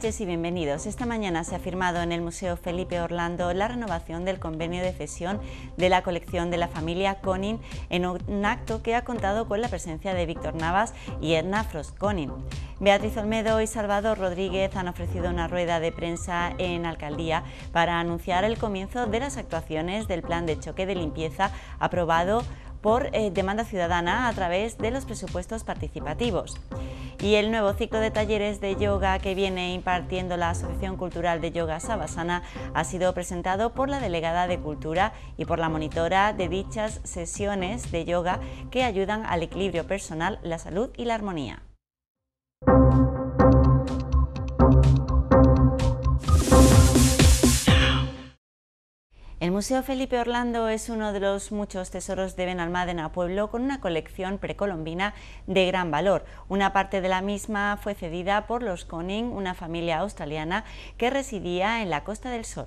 noches y bienvenidos. Esta mañana se ha firmado en el Museo Felipe Orlando la renovación del convenio de cesión de la colección de la familia Conin en un acto que ha contado con la presencia de Víctor Navas y Edna Frost Conin. Beatriz Olmedo y Salvador Rodríguez han ofrecido una rueda de prensa en Alcaldía para anunciar el comienzo de las actuaciones del plan de choque de limpieza aprobado por eh, demanda ciudadana a través de los presupuestos participativos y el nuevo ciclo de talleres de yoga que viene impartiendo la Asociación Cultural de Yoga Sabasana ha sido presentado por la delegada de Cultura y por la monitora de dichas sesiones de yoga que ayudan al equilibrio personal, la salud y la armonía. El Museo Felipe Orlando es uno de los muchos tesoros de Benalmádena Pueblo con una colección precolombina de gran valor. Una parte de la misma fue cedida por los Conning, una familia australiana que residía en la Costa del Sol.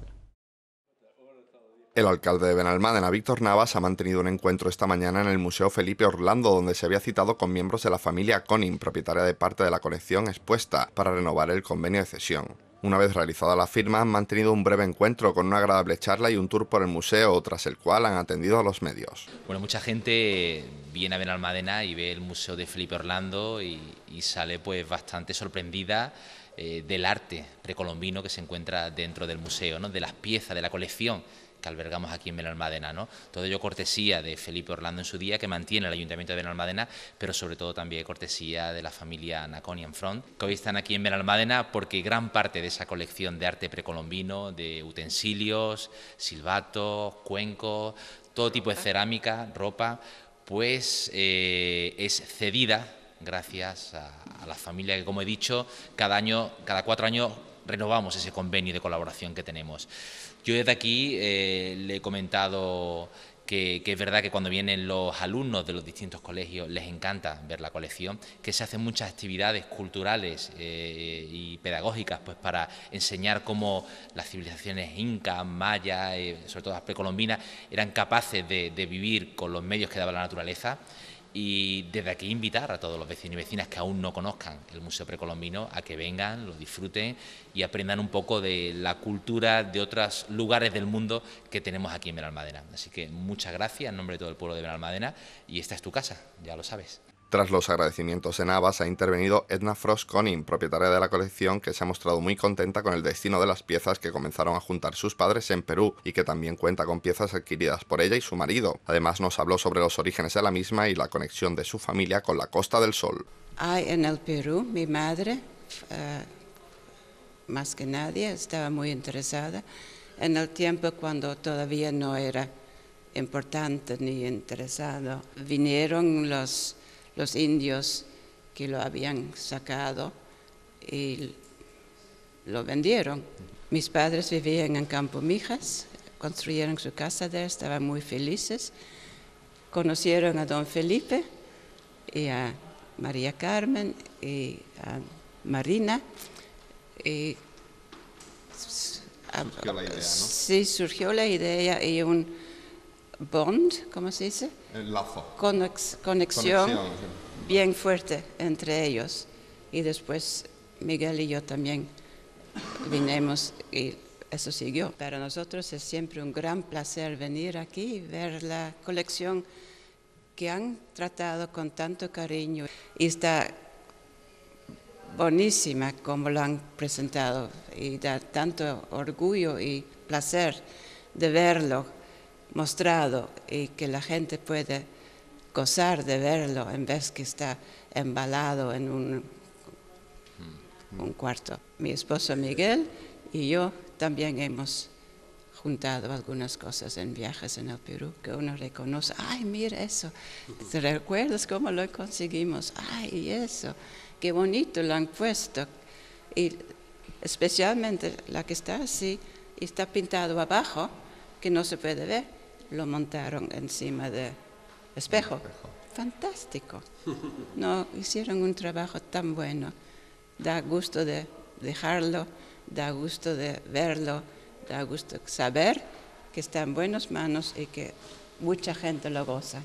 El alcalde de Benalmádena, Víctor Navas, ha mantenido un encuentro esta mañana en el Museo Felipe Orlando, donde se había citado con miembros de la familia Conning, propietaria de parte de la colección expuesta, para renovar el convenio de cesión. Una vez realizada la firma, han mantenido un breve encuentro con una agradable charla y un tour por el museo, tras el cual han atendido a los medios. Bueno, mucha gente viene a ver Almadena y ve el museo de Felipe Orlando y, sale pues bastante sorprendida eh, del arte precolombino que se encuentra dentro del museo, ¿no? de las piezas, de la colección que albergamos aquí en Benalmádena. ¿no? Todo ello cortesía de Felipe Orlando en su día, que mantiene el Ayuntamiento de Benalmádena, pero sobre todo también cortesía de la familia Naconian Front, que hoy están aquí en Benalmádena porque gran parte de esa colección de arte precolombino, de utensilios, silbatos, cuencos, todo tipo de cerámica, ropa, pues eh, es cedida gracias a, la familia que, como he dicho, cada año, cada cuatro años renovamos ese convenio de colaboración que tenemos. Yo desde aquí eh, le he comentado que, es verdad que cuando vienen los alumnos de los distintos colegios les encanta ver la colección, que se hacen muchas actividades culturales eh, y pedagógicas pues, para enseñar cómo las civilizaciones incas, mayas, eh, sobre todo las precolombinas, eran capaces de vivir con los medios que daba la naturaleza. Y desde aquí invitar a todos los vecinos y vecinas que aún no conozcan el Museo Precolombino a que vengan, lo disfruten y aprendan un poco de la cultura de otros lugares del mundo que tenemos aquí en Benalmádena. Así que muchas gracias en nombre de todo el pueblo de Benalmádena y esta es tu casa, ya lo sabes. Tras los agradecimientos en Abbas ha intervenido Edna Frost Conning, propietaria de la colección, que se ha mostrado muy contenta con el destino de las piezas que comenzaron a juntar sus padres en Perú y que también cuenta con piezas adquiridas por ella y su marido. Además nos habló sobre los orígenes de la misma y la conexión de su familia con la Costa del Sol. Hay en el Perú, mi madre, eh, más que nadie, estaba muy interesada en el tiempo cuando todavía no era importante ni interesado. Vinieron los los indios que lo habían sacado y lo vendieron. Mis padres vivían en Campo Mijas, construyeron su casa de estaban muy felices. Conocieron a don Felipe y a María Carmen y a Marina. Y surgió surgió la idea y un bond, ¿cómo se dice? conexión, bien fuerte entre ellos. Y después Miguel y yo también vinimos y eso siguió. Para nosotros es siempre un gran placer venir aquí y ver la colección que han tratado con tanto cariño. Y está buenísima como lo han presentado y da tanto orgullo y placer de verlo mostrado y que la gente puede gozar de verlo en vez que está embalado en un, mm-hmm. un cuarto. Mi esposo Miguel y yo también hemos juntado algunas cosas en viajes en el Perú que uno reconoce, ay, mira eso, mm-hmm. ¿te recuerdas cómo lo conseguimos? Ay, eso, qué bonito lo han puesto. Y especialmente la que está así, y está pintado abajo, que no se puede ver lo montaron encima de espejo. Fantástico. No hicieron un trabajo tan bueno. Da gusto de dejarlo, da gusto de verlo, da gusto saber que está en buenas manos y que mucha gente lo goza.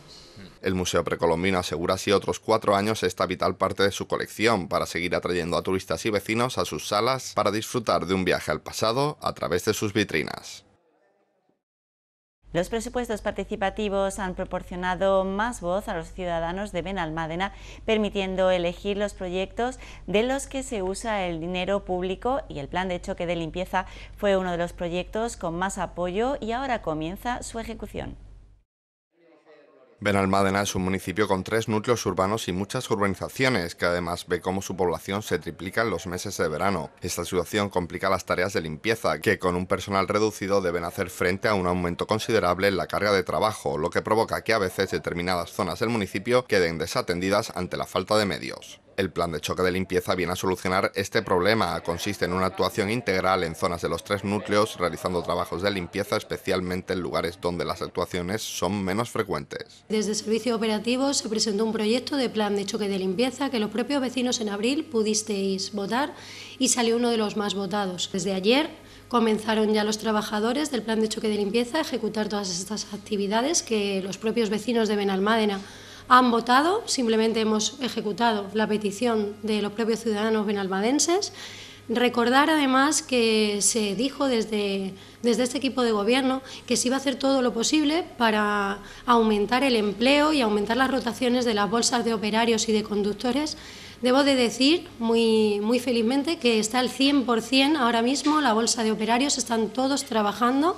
El Museo Precolombino asegura así otros cuatro años esta vital parte de su colección para seguir atrayendo a turistas y vecinos a sus salas para disfrutar de un viaje al pasado a través de sus vitrinas. Los presupuestos participativos han proporcionado más voz a los ciudadanos de Benalmádena, permitiendo elegir los proyectos de los que se usa el dinero público y el plan de choque de limpieza fue uno de los proyectos con más apoyo y ahora comienza su ejecución. Benalmádena es un municipio con tres núcleos urbanos y muchas urbanizaciones, que además ve cómo su población se triplica en los meses de verano. Esta situación complica las tareas de limpieza, que con un personal reducido deben hacer frente a un aumento considerable en la carga de trabajo, lo que provoca que a veces determinadas zonas del municipio queden desatendidas ante la falta de medios. El plan de choque de limpieza viene a solucionar este problema. Consiste en una actuación integral en zonas de los tres núcleos, realizando trabajos de limpieza especialmente en lugares donde las actuaciones son menos frecuentes. Desde Servicio Operativo se presentó un proyecto de plan de choque de limpieza que los propios vecinos en abril pudisteis votar y salió uno de los más votados. Desde ayer comenzaron ya los trabajadores del plan de choque de limpieza a ejecutar todas estas actividades que los propios vecinos de Benalmádena han votado, simplemente hemos ejecutado la petición de los propios ciudadanos benalmadenses. Recordar además que se dijo desde, desde este equipo de gobierno que se iba a hacer todo lo posible para aumentar el empleo y aumentar las rotaciones de las bolsas de operarios y de conductores. Debo de decir muy, muy felizmente que está al 100% ahora mismo la bolsa de operarios, están todos trabajando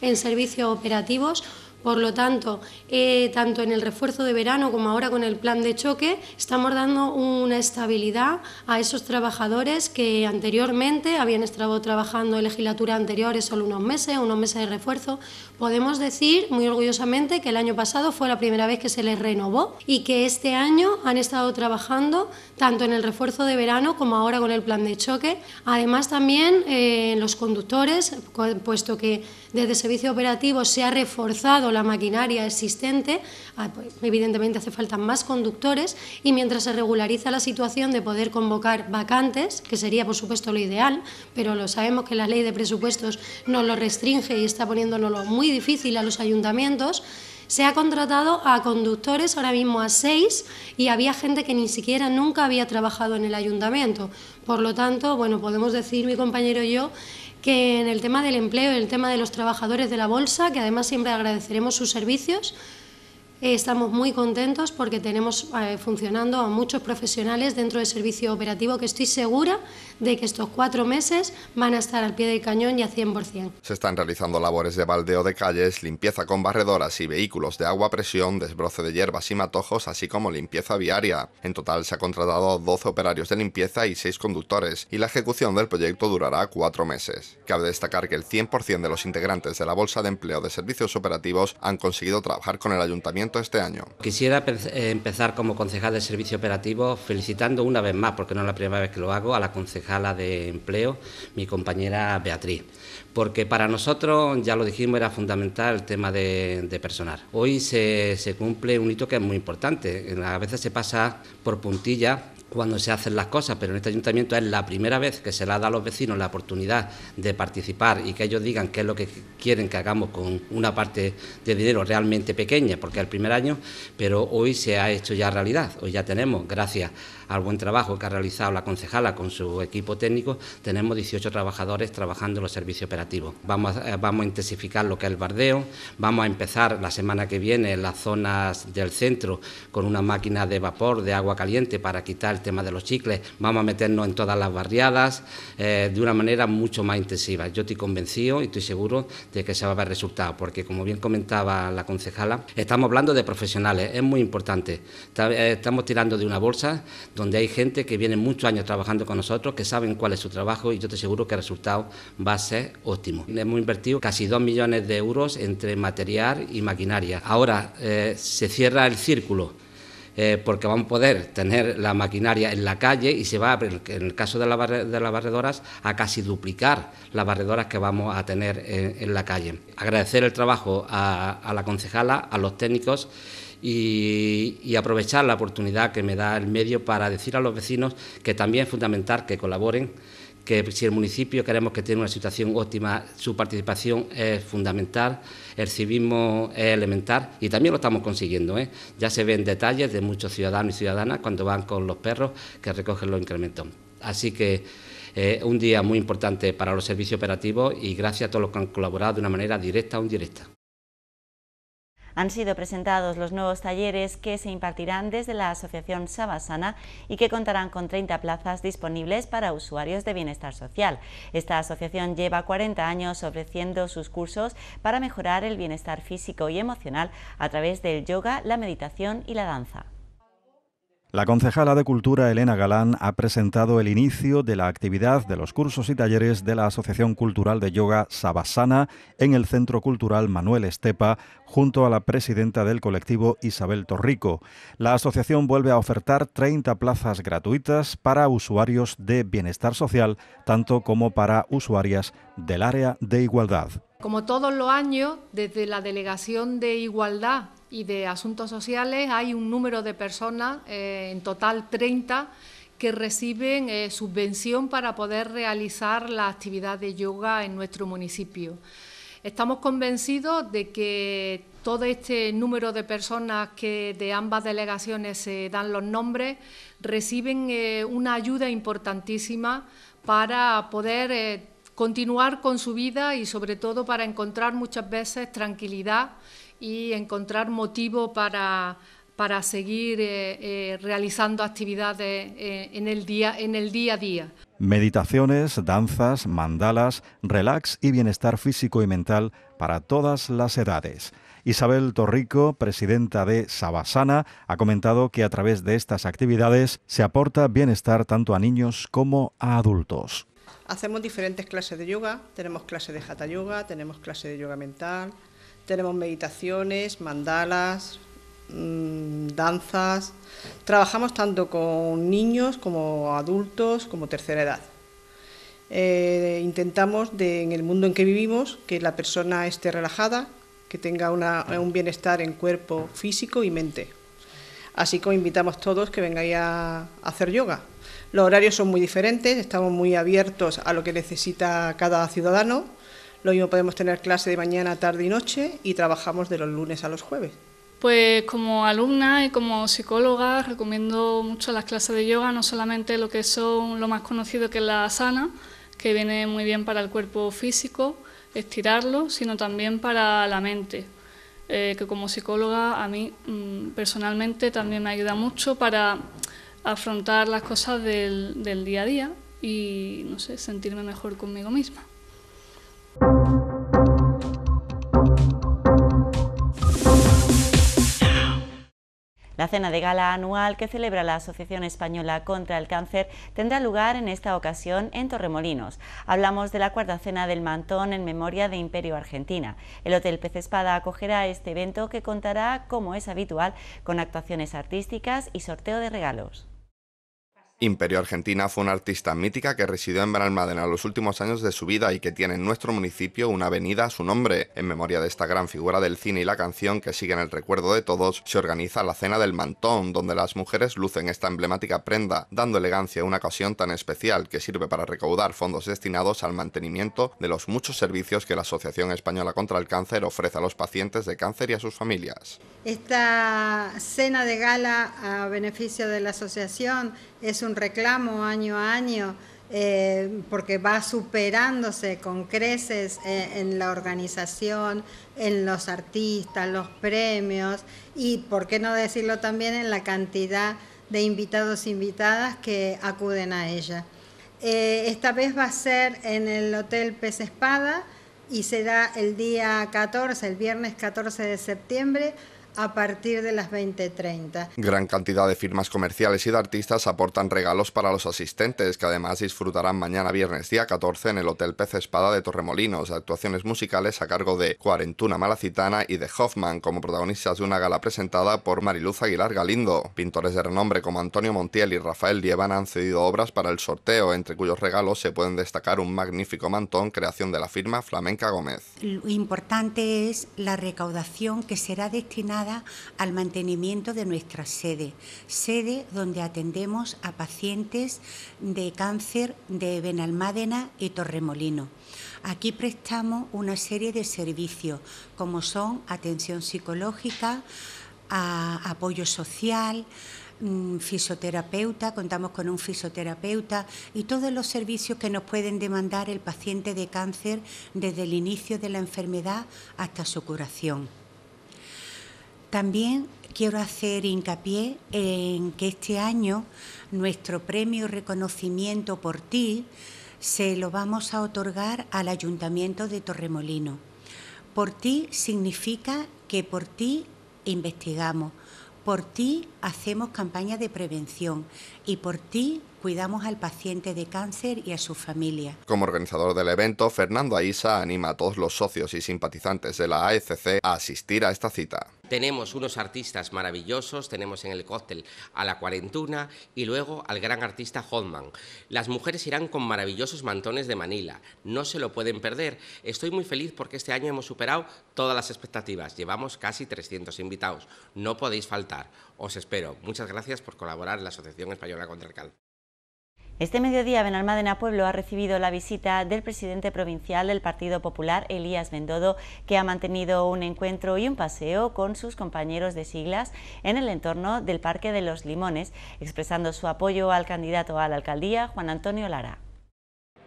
en servicios operativos por lo tanto, eh, tanto en el refuerzo de verano como ahora con el plan de choque, estamos dando una estabilidad a esos trabajadores que anteriormente habían estado trabajando en legislatura anteriores solo unos meses, unos meses de refuerzo. Podemos decir muy orgullosamente que el año pasado fue la primera vez que se les renovó y que este año han estado trabajando tanto en el refuerzo de verano como ahora con el plan de choque. Además, también eh, los conductores, puesto que desde servicio operativo se ha reforzado la maquinaria existente, ah, pues, evidentemente hace falta más conductores y mientras se regulariza la situación de poder convocar vacantes, que sería por supuesto lo ideal, pero lo sabemos que la ley de presupuestos nos lo restringe y está poniéndolo muy difícil a los ayuntamientos, se ha contratado a conductores, ahora mismo a seis, y había gente que ni siquiera nunca había trabajado en el ayuntamiento. Por lo tanto, bueno, podemos decir mi compañero y yo que en el tema del empleo, en el tema de los trabajadores de la bolsa, que además siempre agradeceremos sus servicios, eh, estamos muy contentos porque tenemos eh, funcionando a muchos profesionales dentro del servicio operativo que estoy segura de que estos cuatro meses van a estar al pie del cañón y a 100%. Se están realizando labores de baldeo de calles, limpieza con barredoras y vehículos de agua a presión, desbroce de hierbas y matojos, así como limpieza viaria. En total se ha contratado 12 operarios de limpieza y 6 conductores, y la ejecución del proyecto durará cuatro meses. Cabe destacar que el 100% de los integrantes de la Bolsa de Empleo de Servicios Operativos han conseguido trabajar con el Ayuntamiento este año. Quisiera eh, empezar como concejal de servicio operativo felicitando una vez más, porque no es la primera vez que lo hago, a la concejala de empleo, mi compañera Beatriz. Porque para nosotros, ya lo dijimos, era fundamental el tema de, personal. Hoy se, se cumple un hito que es muy importante. A veces se pasa por puntillas cuando se hacen las cosas, pero en este ayuntamiento es la primera vez que se le da a los vecinos la oportunidad de participar y que ellos digan qué es lo que quieren que hagamos con una parte de dinero realmente pequeña, porque es el primer año, pero hoy se ha hecho ya realidad. Hoy ya tenemos, gracias al buen trabajo que ha realizado la concejala con su equipo técnico, tenemos 18 trabajadores trabajando en los servicios operativos. Vamos a, eh, vamos a intensificar lo que es el bardeo, vamos a empezar la semana que viene en las zonas del centro con una máquina de vapor de agua caliente para quitar tema de los chicles, vamos a meternos en todas las barriadas eh, de una manera mucho más intensiva. Yo estoy convencido y estoy seguro de que se va a ver resultado... porque como bien comentaba la concejala, estamos hablando de profesionales, es muy importante. Eh, estamos tirando de una bolsa donde hay gente que viene muchos años trabajando con nosotros, que saben cuál es su trabajo y yo te aseguro que el resultado va a ser óptimo. Hemos invertido casi dos millones de euros entre material y maquinaria. Ahora eh, se cierra el círculo eh, porque vamos a poder tener la maquinaria en la calle y se va, en el caso de, las barredoras, a casi duplicar las barredoras que vamos a tener en, la calle. Agradecer el trabajo a, la concejala, a los técnicos. y, aprovechar la oportunidad que me da el medio para decir a los vecinos que también es fundamental que colaboren que si el municipio queremos que tenga una situación óptima, su participación es fundamental, el civismo es elemental y también lo estamos consiguiendo. ¿eh? Ya se ven detalles de muchos ciudadanos y ciudadanas cuando van con los perros que recogen los incrementos. Así que eh, un día muy importante para los servicios operativos y gracias a todos los que han colaborado de una manera directa o indirecta. Han sido presentados los nuevos talleres que se impartirán desde la Asociación Sabasana y que contarán con 30 plazas disponibles para usuarios de bienestar social. Esta asociación lleva 40 años ofreciendo sus cursos para mejorar el bienestar físico y emocional a través del yoga, la meditación y la danza. La concejala de Cultura Elena Galán ha presentado el inicio de la actividad de los cursos y talleres de la Asociación Cultural de Yoga Sabasana en el Centro Cultural Manuel Estepa junto a la presidenta del colectivo Isabel Torrico. La asociación vuelve a ofertar 30 plazas gratuitas para usuarios de bienestar social, tanto como para usuarias del área de igualdad. Como todos los años, desde la Delegación de Igualdad y de asuntos sociales hay un número de personas, eh, en total 30, que reciben eh, subvención para poder realizar la actividad de yoga en nuestro municipio. Estamos convencidos de que todo este número de personas que de ambas delegaciones se dan los nombres reciben eh, una ayuda importantísima para poder continuar con su vida y sobre todo para encontrar muchas veces tranquilidad y encontrar motivo para, seguir eh, eh, realizando actividades eh, en, el día, en el día a día. Meditaciones, danzas, mandalas, relax y bienestar físico y mental para todas las edades. Isabel Torrico, presidenta de Sabasana, ha comentado que a través de estas actividades se aporta bienestar tanto a niños como a adultos. Hacemos diferentes clases de yoga, tenemos clases de hatha yoga, tenemos clase de yoga mental, tenemos meditaciones, mandalas, mm, danzas. Trabajamos tanto con niños como adultos, como tercera edad. Eh, intentamos, en el mundo en que vivimos, que la persona esté relajada, que tenga un bienestar en cuerpo físico y mente. Así que invitamos a todos que vengáis a hacer yoga. Los horarios son muy diferentes, estamos muy abiertos a lo que necesita cada ciudadano lo mismo podemos tener clase de mañana, tarde y noche y trabajamos de los lunes a los jueves. Pues como alumna y como psicóloga recomiendo mucho las clases de yoga, no solamente lo que son lo más conocido que es la sana, que viene muy bien para el cuerpo físico, estirarlo, sino también para la mente, eh, que como psicóloga a mí mm, personalmente también me ayuda mucho para afrontar las cosas del, del día a día y no sé, sentirme mejor conmigo misma. La cena de gala anual que celebra la Asociación Española contra el Cáncer tendrá lugar en esta ocasión en Torremolinos. Hablamos de la cuarta cena del Mantón en memoria de Imperio Argentina. El Hotel Pez Espada acogerá este evento que contará, como es habitual, con actuaciones artísticas y sorteo de regalos. Imperio Argentina fue una artista mítica que residió en Benalmádena en los últimos años de su vida y que tiene en nuestro municipio una avenida a su nombre. En memoria de esta gran figura del cine y la canción que sigue en el recuerdo de todos, se organiza la Cena del Mantón, donde las mujeres lucen esta emblemática prenda, dando elegancia a una ocasión tan especial que sirve para recaudar fondos destinados al mantenimiento de los muchos servicios que la Asociación Española contra el Cáncer ofrece a los pacientes de cáncer y a sus familias. Esta cena de gala a beneficio de la asociación es un reclamo año a año eh, porque va superándose con creces eh, en la organización, en los artistas, los premios y, por qué no decirlo también, en la cantidad de invitados e invitadas que acuden a ella. Eh, esta vez va a ser en el Hotel Pez Espada y será el día 14, el viernes 14 de septiembre a partir de las 20.30. Gran cantidad de firmas comerciales y de artistas aportan regalos para los asistentes, que además disfrutarán mañana viernes día 14 en el Hotel Pez Espada de Torremolinos, actuaciones musicales a cargo de Cuarentuna Malacitana y de Hoffman como protagonistas de una gala presentada por Mariluz Aguilar Galindo. Pintores de renombre como Antonio Montiel y Rafael Lievan han cedido obras para el sorteo, entre cuyos regalos se pueden destacar un magnífico mantón creación de la firma Flamenca Gómez. Lo importante es la recaudación que será destinada al mantenimiento de nuestra sede, sede donde atendemos a pacientes de cáncer de Benalmádena y Torremolino. Aquí prestamos una serie de servicios como son atención psicológica, apoyo social, mm, fisioterapeuta, contamos con un fisioterapeuta y todos los servicios que nos pueden demandar el paciente de cáncer desde el inicio de la enfermedad hasta su curación. También quiero hacer hincapié en que este año nuestro premio reconocimiento por ti se lo vamos a otorgar al Ayuntamiento de Torremolino. Por ti significa que por ti investigamos, por ti hacemos campañas de prevención y por ti cuidamos al paciente de cáncer y a su familia. Como organizador del evento, Fernando Aisa anima a todos los socios y simpatizantes de la AFC e a asistir a esta cita. Tenemos unos artistas maravillosos, tenemos en el cóctel a la cuarentuna y luego al gran artista Hoffman. Las mujeres irán con maravillosos mantones de Manila, no se lo pueden perder. Estoy muy feliz porque este año hemos superado todas las expectativas, llevamos casi 300 invitados, no podéis faltar. Os espero. Muchas gracias por colaborar en la Asociación Española contra el Cáncer. Este mediodía, Benalmádena Pueblo ha recibido la visita del presidente provincial del Partido Popular, Elías Bendodo, que ha mantenido un encuentro y un paseo con sus compañeros de siglas en el entorno del Parque de los Limones, expresando su apoyo al candidato a la alcaldía, Juan Antonio Lara.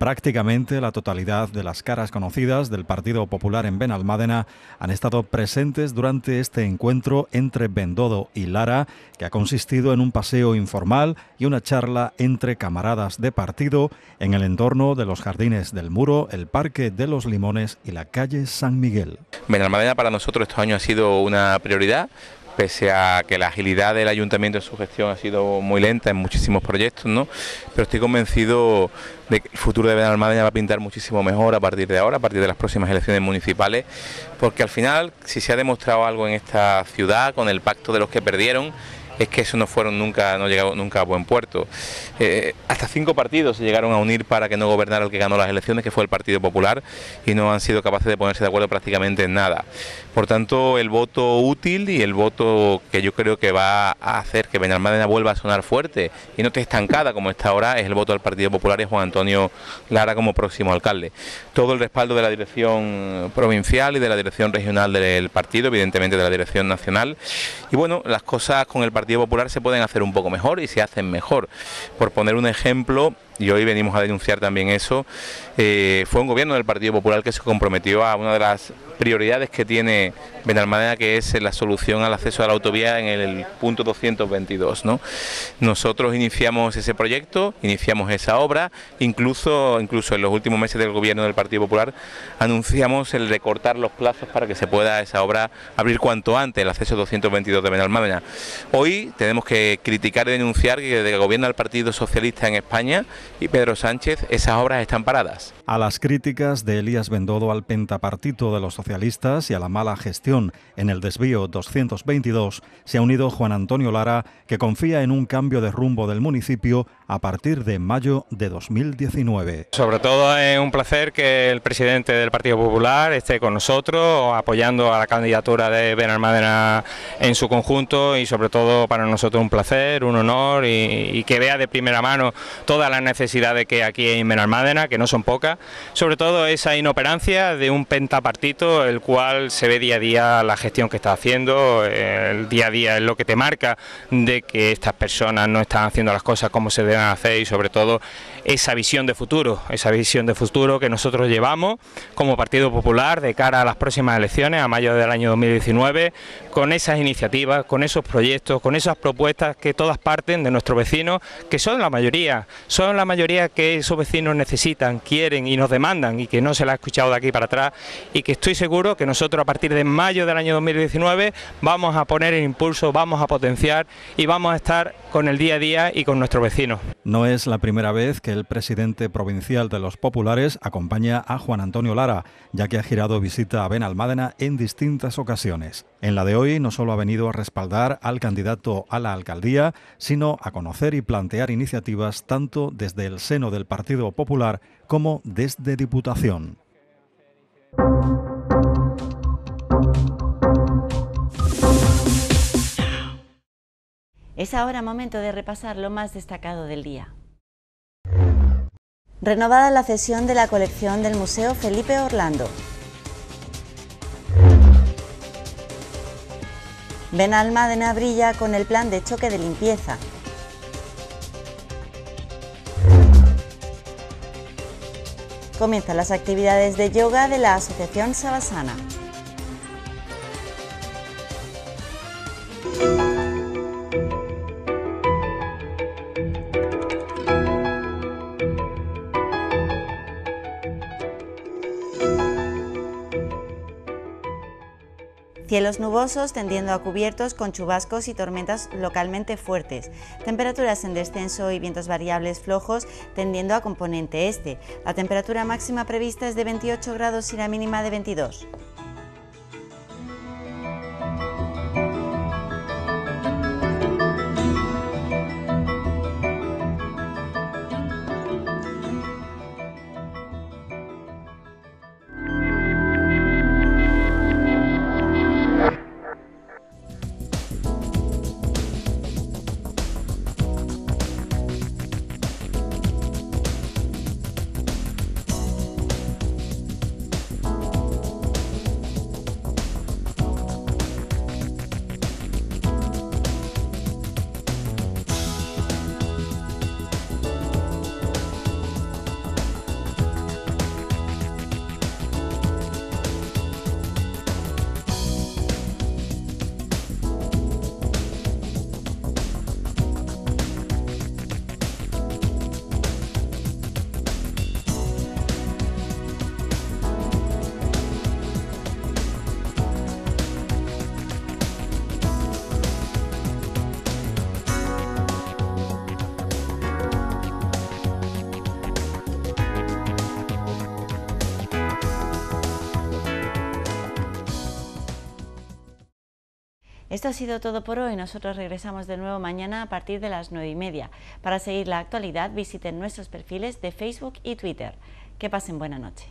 Prácticamente la totalidad de las caras conocidas del Partido Popular en Benalmádena han estado presentes durante este encuentro entre Bendodo y Lara, que ha consistido en un paseo informal y una charla entre camaradas de partido en el entorno de los jardines del Muro, el Parque de los Limones y la calle San Miguel. Benalmádena para nosotros estos años ha sido una prioridad pese a que la agilidad del ayuntamiento en su gestión ha sido muy lenta en muchísimos proyectos, ¿no? pero estoy convencido de que el futuro de Benalmádena va a pintar muchísimo mejor a partir de ahora, a partir de las próximas elecciones municipales, porque al final, si se ha demostrado algo en esta ciudad, con el pacto de los que perdieron, es que eso no fueron nunca, no llegaron nunca a buen puerto. Eh, hasta cinco partidos se llegaron a unir para que no gobernara el que ganó las elecciones, que fue el Partido Popular, y no han sido capaces de ponerse de acuerdo prácticamente en nada. Por tanto, el voto útil y el voto que yo creo que va a hacer que Benalmádena vuelva a sonar fuerte y no esté estancada como está ahora es el voto del Partido Popular y Juan Antonio Lara como próximo alcalde. Todo el respaldo de la dirección provincial y de la dirección regional del partido, evidentemente de la dirección nacional. Y bueno, las cosas con el partido Partido Popular se pueden hacer un poco mejor y se hacen mejor. Por poner un ejemplo, y hoy venimos a denunciar también eso. Eh, fue un gobierno del Partido Popular que se comprometió a una de las prioridades que tiene Benalmádena, que es la solución al acceso a la autovía en el punto 222. ¿no? Nosotros iniciamos ese proyecto, iniciamos esa obra, incluso, incluso en los últimos meses del gobierno del Partido Popular anunciamos el recortar los plazos para que se pueda esa obra abrir cuanto antes, el acceso 222 de Benalmádena. Hoy tenemos que criticar y denunciar que desde que gobierna el Partido Socialista en España, y Pedro Sánchez, esas obras están paradas. A las críticas de Elías Bendodo al pentapartito de los socialistas y a la mala gestión en el desvío 222 se ha unido Juan Antonio Lara, que confía en un cambio de rumbo del municipio a partir de mayo de 2019. Sobre todo es un placer que el presidente del Partido Popular esté con nosotros, apoyando a la candidatura de Benalmádena en su conjunto y sobre todo para nosotros un placer, un honor y, que vea de primera mano todas las necesidades necesidad de que aquí hay en Benalmádena, que no son pocas, sobre todo esa inoperancia de un pentapartito, el cual se ve día a día la gestión que está haciendo, el día a día es lo que te marca de que estas personas no están haciendo las cosas como se deben hacer y sobre todo esa visión de futuro, esa visión de futuro que nosotros llevamos como Partido Popular de cara a las próximas elecciones, a mayo del año 2019, con esas iniciativas, con esos proyectos, con esas propuestas que todas parten de nuestros vecinos, que son la mayoría, son la mayoría que esos vecinos necesitan, quieren y nos demandan y que no se la ha escuchado de aquí para atrás y que estoy seguro que nosotros a partir de mayo del año 2019 vamos a poner el impulso, vamos a potenciar y vamos a estar con el día a día y con nuestros vecinos. No es la primera vez que el presidente provincial de los populares acompaña a Juan Antonio Lara, ya que ha girado visita a Benalmádena en distintas ocasiones. En la de hoy no solo ha venido a respaldar al candidato a la alcaldía, sino a conocer y plantear iniciativas tanto desde el seno del Partido Popular como desde Diputación. Es ahora momento de repasar lo más destacado del día renovada la cesión de la colección del Museo Felipe Orlando. de brilla con el plan de choque de limpieza. Comienzan las actividades de yoga de la Asociación Sabasana. Hielos nubosos tendiendo a cubiertos con chubascos y tormentas localmente fuertes. Temperaturas en descenso y vientos variables flojos tendiendo a componente este. La temperatura máxima prevista es de 28 grados y la mínima de 22. Esto ha sido todo por hoy. Nosotros regresamos de nuevo mañana a partir de las 9 y media. Para seguir la actualidad, visiten nuestros perfiles de Facebook y Twitter. Que pasen buena noche.